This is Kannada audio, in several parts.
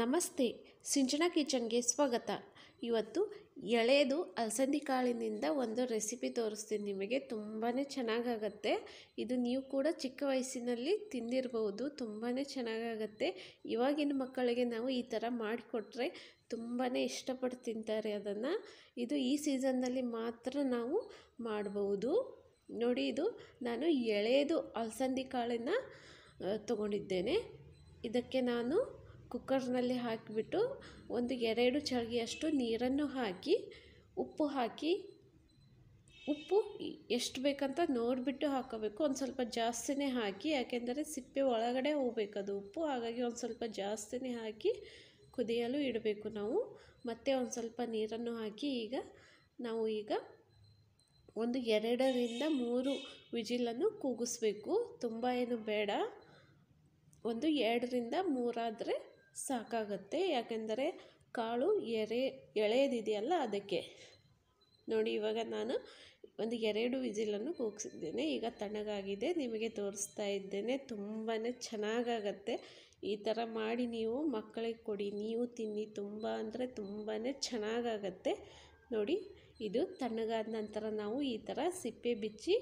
ನಮಸ್ತೆ ಸಿಂಚನ ಕಿಚನ್ಗೆ ಸ್ವಾಗತ ಇವತ್ತು ಎಳೆದು ಅಲಸಂದಿ ಕಾಳಿನಿಂದ ಒಂದು ರೆಸಿಪಿ ತೋರಿಸ್ತೀನಿ ನಿಮಗೆ ತುಂಬಾ ಚೆನ್ನಾಗಾಗತ್ತೆ ಇದು ನೀವು ಕೂಡ ಚಿಕ್ಕ ವಯಸ್ಸಿನಲ್ಲಿ ತಿಂದಿರಬಹುದು ತುಂಬಾ ಚೆನ್ನಾಗಾಗತ್ತೆ ಇವಾಗಿನ ಮಕ್ಕಳಿಗೆ ನಾವು ಈ ಥರ ಮಾಡಿಕೊಟ್ರೆ ತುಂಬಾ ಇಷ್ಟಪಟ್ಟು ತಿಂತಾರೆ ಅದನ್ನು ಇದು ಈ ಸೀಸನ್ನಲ್ಲಿ ಮಾತ್ರ ನಾವು ಮಾಡಬಹುದು ನೋಡಿ ಇದು ನಾನು ಎಳೆದು ಅಲಸಂದಿ ಕಾಳನ್ನು ತಗೊಂಡಿದ್ದೇನೆ ಇದಕ್ಕೆ ನಾನು ಕುಕ್ಕರ್ನಲ್ಲಿ ಹಾಕಿಬಿಟ್ಟು ಒಂದು ಎರಡು ಚಳಿಯಷ್ಟು ನೀರನ್ನು ಹಾಕಿ ಉಪ್ಪು ಹಾಕಿ ಉಪ್ಪು ಎಷ್ಟು ಬೇಕಂತ ನೋಡಿಬಿಟ್ಟು ಹಾಕೋಬೇಕು ಒಂದು ಸ್ವಲ್ಪ ಜಾಸ್ತಿನೇ ಹಾಕಿ ಯಾಕೆಂದರೆ ಸಿಪ್ಪೆ ಒಳಗಡೆ ಹೋಗ್ಬೇಕದು ಉಪ್ಪು ಹಾಗಾಗಿ ಒಂದು ಸ್ವಲ್ಪ ಜಾಸ್ತಿನೇ ಹಾಕಿ ಕುದಿಯಲು ಇಡಬೇಕು ನಾವು ಮತ್ತೆ ಒಂದು ಸ್ವಲ್ಪ ನೀರನ್ನು ಹಾಕಿ ಈಗ ನಾವು ಈಗ ಒಂದು ಎರಡರಿಂದ ಮೂರು ವಿಜಿಲನ್ನು ಕೂಗಿಸ್ಬೇಕು ತುಂಬ ಏನು ಬೇಡ ಒಂದು ಎರಡರಿಂದ ಮೂರಾದರೆ ಸಾಕಾಗತ್ತೆ ಯಾಕೆಂದರೆ ಕಾಳು ಎರೆ ಎಳೆಯದಿದೆಯಲ್ಲ ಅದಕ್ಕೆ ನೋಡಿ ಇವಾಗ ನಾನು ಒಂದು ಎರಡು ವಿಸಿಲನ್ನು ಕೂಗಿಸಿದ್ದೇನೆ ಈಗ ತಣ್ಣಗಾಗಿದೆ ನಿಮಗೆ ತೋರಿಸ್ತಾ ಇದ್ದೇನೆ ತುಂಬಾ ಚೆನ್ನಾಗಾಗತ್ತೆ ಈ ಥರ ಮಾಡಿ ನೀವು ಮಕ್ಕಳಿಗೆ ಕೊಡಿ ನೀವು ತಿನ್ನಿ ತುಂಬ ಅಂದರೆ ತುಂಬಾ ಚೆನ್ನಾಗಾಗತ್ತೆ ನೋಡಿ ಇದು ತಣ್ಣಗಾದ ನಂತರ ನಾವು ಈ ಥರ ಸಿಪ್ಪೆ ಬಿಚ್ಚಿ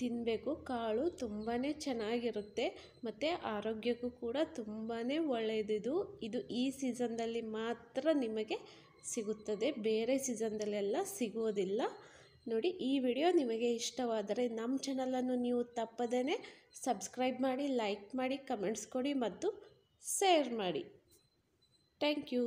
ತಿನ್ನಬೇಕು ಕಾಳು ತುಂಬಾ ಚೆನ್ನಾಗಿರುತ್ತೆ ಮತ್ತು ಆರೋಗ್ಯಕ್ಕೂ ಕೂಡ ತುಂಬಾ ಒಳ್ಳೆಯದಿದು ಇದು ಈ ಸೀಸನ್ನಲ್ಲಿ ಮಾತ್ರ ನಿಮಗೆ ಸಿಗುತ್ತದೆ ಬೇರೆ ಸೀಸನ್ದಲ್ಲೆಲ್ಲ ಸಿಗೋದಿಲ್ಲ ನೋಡಿ ಈ ವಿಡಿಯೋ ನಿಮಗೆ ಇಷ್ಟವಾದರೆ ನಮ್ಮ ಚಾನಲನ್ನು ನೀವು ತಪ್ಪದೇ ಸಬ್ಸ್ಕ್ರೈಬ್ ಮಾಡಿ ಲೈಕ್ ಮಾಡಿ ಕಮೆಂಟ್ಸ್ ಕೊಡಿ ಮತ್ತು ಶೇರ್ ಮಾಡಿ ಥ್ಯಾಂಕ್ ಯು